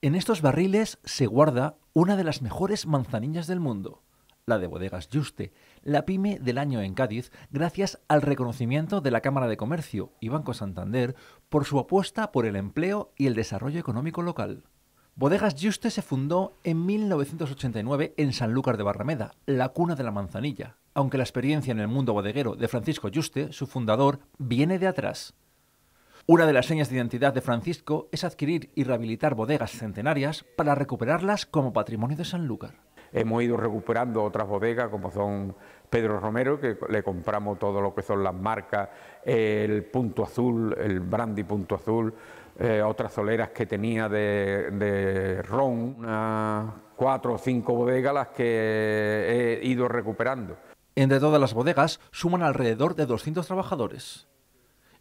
En estos barriles se guarda una de las mejores manzanillas del mundo, la de Bodegas Juste, la pyme del año en Cádiz, gracias al reconocimiento de la Cámara de Comercio y Banco Santander por su apuesta por el empleo y el desarrollo económico local. Bodegas Juste se fundó en 1989 en Sanlúcar de Barrameda, la cuna de la manzanilla, aunque la experiencia en el mundo bodeguero de Francisco Juste, su fundador, viene de atrás. Una de las señas de identidad de Francisco es adquirir y rehabilitar bodegas centenarias para recuperarlas como patrimonio de Sanlúcar. Hemos ido recuperando otras bodegas como son Pedro Romero, que le compramos todo lo que son las marcas, el Punto Azul, el Brandy Punto Azul, eh, otras soleras que tenía de, ron, cuatro o cinco bodegas las que he ido recuperando. Entre todas las bodegas suman alrededor de 200 trabajadores.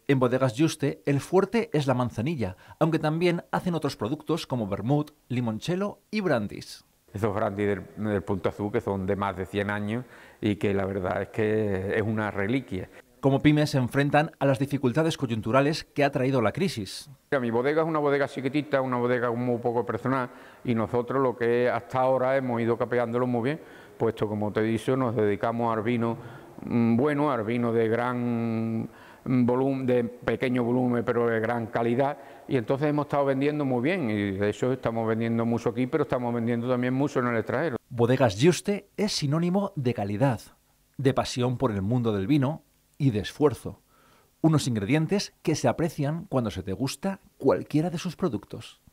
En Bodegas Juste, el fuerte es la manzanilla, aunque también hacen otros productos como vermut, limonchelo y brandis. Esos brandis del, Punto Azul, que son de más de 100 años y que la verdad es que es una reliquia como pymes se enfrentan a las dificultades coyunturales que ha traído la crisis. Mi bodega es una bodega chiquitita, una bodega muy poco personal y nosotros lo que hasta ahora hemos ido capeándolo muy bien, puesto como te he dicho, nos dedicamos al vino mm, bueno, al vino de gran volumen, de pequeño volumen pero de gran calidad y entonces hemos estado vendiendo muy bien y de hecho estamos vendiendo mucho aquí pero estamos vendiendo también mucho en el extranjero. Bodegas Juste es sinónimo de calidad, de pasión por el mundo del vino y de esfuerzo. Unos ingredientes que se aprecian cuando se te gusta cualquiera de sus productos.